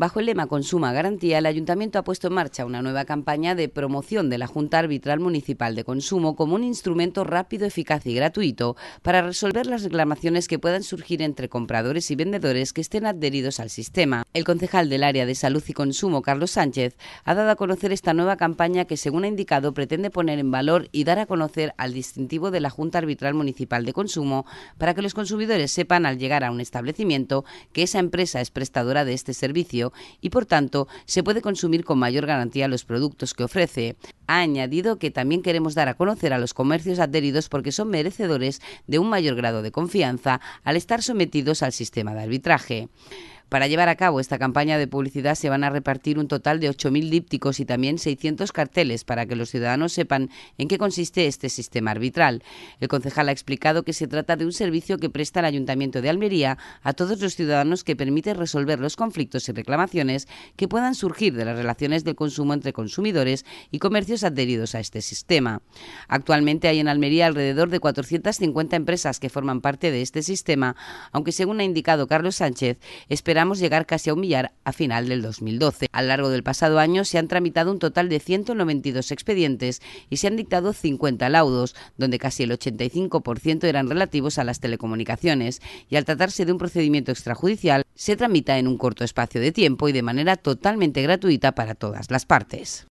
Bajo el lema Consuma Garantía, el Ayuntamiento ha puesto en marcha una nueva campaña de promoción de la Junta Arbitral Municipal de Consumo como un instrumento rápido, eficaz y gratuito para resolver las reclamaciones que puedan surgir entre compradores y vendedores que estén adheridos al sistema. El concejal del área de salud y consumo, Carlos Sánchez, ha dado a conocer esta nueva campaña que, según ha indicado, pretende poner en valor y dar a conocer al distintivo de la Junta Arbitral Municipal de Consumo para que los consumidores sepan al llegar a un establecimiento que esa empresa es prestadora de este servicio y por tanto se puede consumir con mayor garantía los productos que ofrece. Ha añadido que también queremos dar a conocer a los comercios adheridos porque son merecedores de un mayor grado de confianza al estar sometidos al sistema de arbitraje. Para llevar a cabo esta campaña de publicidad se van a repartir un total de 8.000 dípticos y también 600 carteles para que los ciudadanos sepan en qué consiste este sistema arbitral. El concejal ha explicado que se trata de un servicio que presta el Ayuntamiento de Almería a todos los ciudadanos que permite resolver los conflictos y reclamaciones que puedan surgir de las relaciones de consumo entre consumidores y comercios adheridos a este sistema. Actualmente hay en Almería alrededor de 450 empresas que forman parte de este sistema, aunque según ha indicado Carlos Sánchez, espera llegar casi a un millar a final del 2012. A lo largo del pasado año se han tramitado un total de 192 expedientes y se han dictado 50 laudos, donde casi el 85% eran relativos a las telecomunicaciones, y al tratarse de un procedimiento extrajudicial, se tramita en un corto espacio de tiempo y de manera totalmente gratuita para todas las partes.